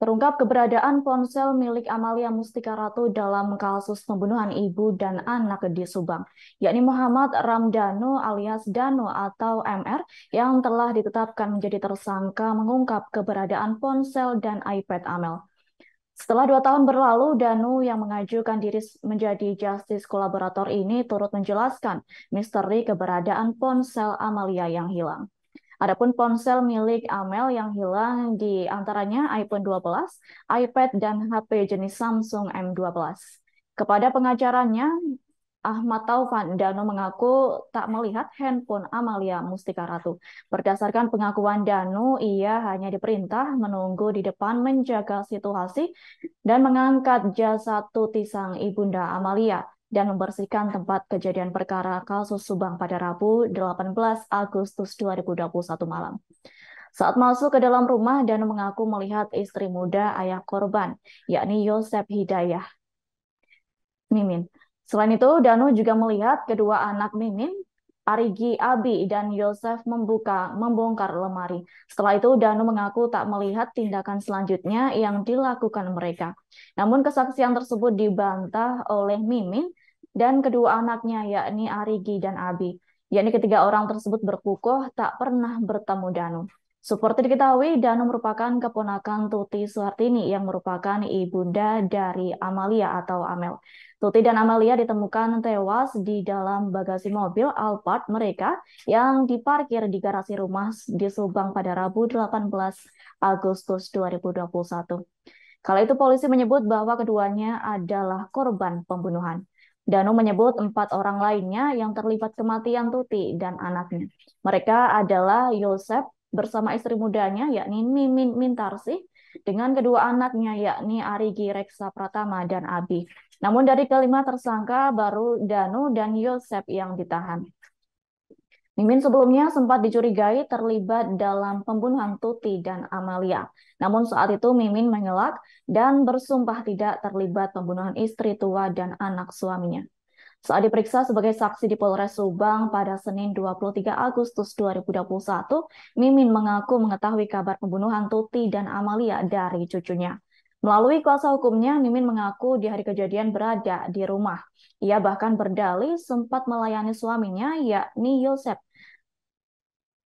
Terungkap keberadaan ponsel milik Amalia Mustika Ratu dalam kasus pembunuhan ibu dan anak di Subang, yakni Muhammad Ramdano alias Danu atau MR yang telah ditetapkan menjadi tersangka mengungkap keberadaan ponsel dan iPad Amel. Setelah dua tahun berlalu, Danu yang mengajukan diri menjadi justice kolaborator ini turut menjelaskan misteri keberadaan ponsel Amalia yang hilang. Adapun ponsel milik Amel yang hilang di antaranya iPhone 12, iPad, dan HP jenis Samsung M12. Kepada pengacaranya, Ahmad Taufan Danu mengaku tak melihat handphone Amalia Mustika Ratu. Berdasarkan pengakuan Danu, ia hanya diperintah menunggu di depan menjaga situasi dan mengangkat jasad Tutisang Ibunda Amalia dan membersihkan tempat kejadian perkara kasus Subang pada Rabu 18 Agustus 2021 malam. Saat masuk ke dalam rumah dan mengaku melihat istri muda ayah korban, yakni Yosef Hidayah. Mimin. Selain itu, Danu juga melihat kedua anak Mimin Arigi Abi dan Yosef membuka membongkar lemari. Setelah itu Danu mengaku tak melihat tindakan selanjutnya yang dilakukan mereka. Namun kesaksian tersebut dibantah oleh Mimin dan kedua anaknya yakni Arigi dan Abi. Yakni ketiga orang tersebut berkukuh tak pernah bertemu Danu. Seperti diketahui, Danu merupakan keponakan Tuti Suhartini yang merupakan ibunda dari Amalia atau Amel. Tuti dan Amalia ditemukan tewas di dalam bagasi mobil Alphard mereka yang diparkir di garasi rumah di Subang pada Rabu 18 Agustus 2021. Kala itu polisi menyebut bahwa keduanya adalah korban pembunuhan. Danu menyebut empat orang lainnya yang terlibat kematian Tuti dan anaknya. Mereka adalah Yosep bersama istri mudanya yakni Mimin Mintarsi dengan kedua anaknya yakni Arigi Reksa Pratama dan Abi. Namun dari kelima tersangka baru Danu dan Yosep yang ditahan. Mimin sebelumnya sempat dicurigai terlibat dalam pembunuhan Tuti dan Amalia. Namun saat itu Mimin mengelak dan bersumpah tidak terlibat pembunuhan istri tua dan anak suaminya. Saat diperiksa sebagai saksi di Polres Subang pada Senin 23 Agustus 2021, Mimin mengaku mengetahui kabar pembunuhan Tuti dan Amalia dari cucunya. Melalui kuasa hukumnya, Mimin mengaku di hari kejadian berada di rumah. Ia bahkan berdalih sempat melayani suaminya, yakni Yosep.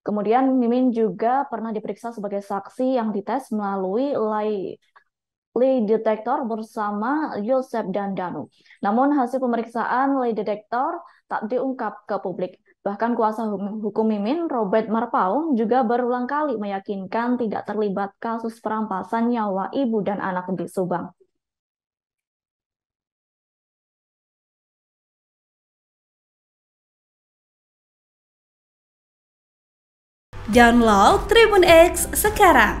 Kemudian Mimin juga pernah diperiksa sebagai saksi yang dites melalui lay, lay detektor bersama Yosef dan Danu. Namun hasil pemeriksaan lay detektor tak diungkap ke publik. Bahkan kuasa hukum Mimin, Robert Marpaung, juga berulang kali meyakinkan tidak terlibat kasus perampasan nyawa ibu dan anak di Subang. Download Tribun X sekarang